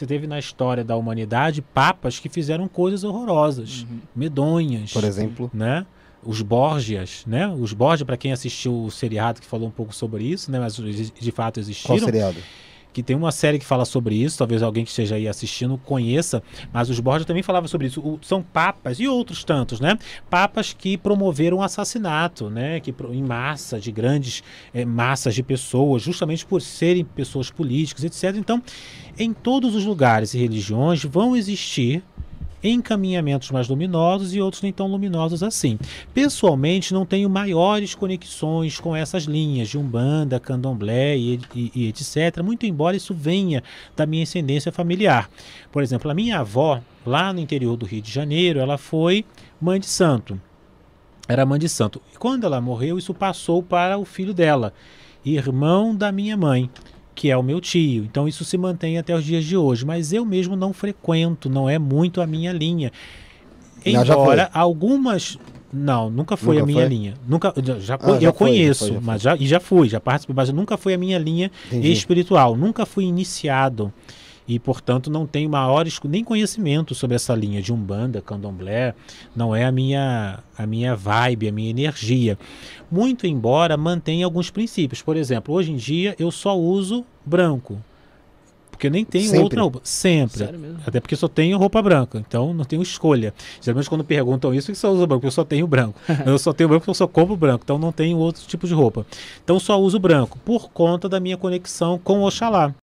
Você teve na história da humanidade papas que fizeram coisas horrorosas, uhum. medonhas. Por exemplo. Né? Os Borgias, né? Os Borgias, para quem assistiu o seriado que falou um pouco sobre isso, né? Mas de fato existiram. Qual seriado? que tem uma série que fala sobre isso, talvez alguém que esteja aí assistindo conheça, mas os Borges também falavam sobre isso. O, são papas e outros tantos, né? Papas que promoveram assassinato, né? Que em massa de grandes é, massas de pessoas, justamente por serem pessoas políticas, etc. Então, em todos os lugares e religiões vão existir encaminhamentos mais luminosos e outros nem tão luminosos assim. Pessoalmente, não tenho maiores conexões com essas linhas de Umbanda, Candomblé e, e, e etc., muito embora isso venha da minha ascendência familiar. Por exemplo, a minha avó, lá no interior do Rio de Janeiro, ela foi mãe de santo. Era mãe de santo. E quando ela morreu, isso passou para o filho dela, irmão da minha mãe que é o meu tio. Então isso se mantém até os dias de hoje, mas eu mesmo não frequento, não é muito a minha linha. Não, ah, Embora algumas não, nunca foi nunca a minha foi? linha. Nunca, já, ah, eu já conheço, foi, já foi, já mas já, e já fui, já participei, mas nunca foi a minha linha Entendi. espiritual. Nunca fui iniciado e, portanto, não tenho maiores nem conhecimento sobre essa linha de Umbanda, Candomblé, não é a minha, a minha vibe, a minha energia. Muito embora mantenha alguns princípios. Por exemplo, hoje em dia eu só uso branco, porque eu nem tenho Sempre. outra roupa. Sempre. Até porque só tenho roupa branca, então não tenho escolha. Geralmente quando perguntam isso, eu só uso branco? Eu só tenho branco. eu só tenho branco porque eu só compro branco, então não tenho outro tipo de roupa. Então só uso branco, por conta da minha conexão com Oxalá.